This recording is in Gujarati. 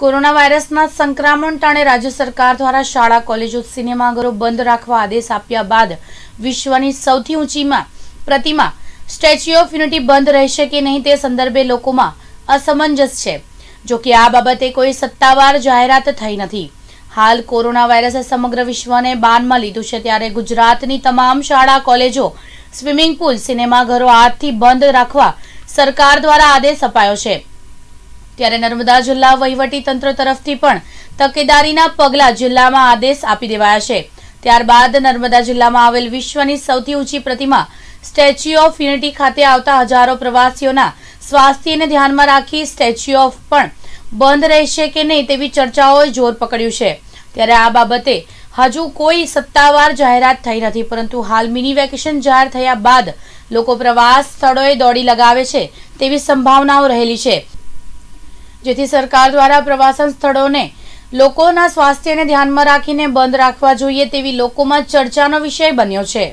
કોરોના વાયરસના સંક્રમણ ટાણે રાજ્ય સરકાર દ્વારા શાળા કોલેજો સિનેમાઘરો બંધ રાખવા આદેશ આપ્યા બાદ વિશ્વની સૌથી ઊંચીમાં પ્રતિમા સ્ટેચ્યુ ઓફ યુનિટી બંધ રહેશે કે નહીં તે સંદર્ભે લોકોમાં અસમંજસ છે જો કે આ બાબતે કોઈ સત્તાવાર જાહેરાત થઈ નથી હાલ કોરોના વાયરસે સમગ્ર વિશ્વને બાનમાં લીધું છે ત્યારે ગુજરાતની તમામ શાળા કોલેજો સ્વિમિંગ પુલ સિનેમાઘરો આજથી બંધ રાખવા સરકાર દ્વારા આદેશ અપાયો છે ત્યારે નર્મદા જિલ્લા વહીવટી તંત્ર તરફથી પણ તકેદારીના પગલાં જિલ્લામાં આદેશ આપી દેવાયા છે ત્યારબાદ નર્મદા જિલ્લામાં આવેલ વિશ્વની સૌથી ઊંચી પ્રતિમા સ્ટેચ્યુ ઓફ યુનિટી ખાતે આવતા હજારો પ્રવાસીઓના સ્વાસ્થ્યને ધ્યાનમાં રાખી સ્ટેચ્યુ ઓફ પણ બંધ રહેશે કે નહીં તેવી ચર્ચાઓએ જોર પકડ્યું છે ત્યારે આ બાબતે હજુ કોઈ સત્તાવાર જાહેરાત થઈ નથી પરંતુ હાલ મિની વેકેશન જાહેર થયા બાદ લોકો પ્રવાસ સ્થળોએ દોડી લગાવે છે તેવી સંભાવનાઓ રહેલી છે જેથી સરકાર દ્વારા પ્રવાસન સ્થળોને લોકોના સ્વાસ્થ્યને ધ્યાનમાં રાખીને બંધ રાખવા જોઈએ તેવી લોકોમાં ચર્ચાનો વિષય બન્યો છે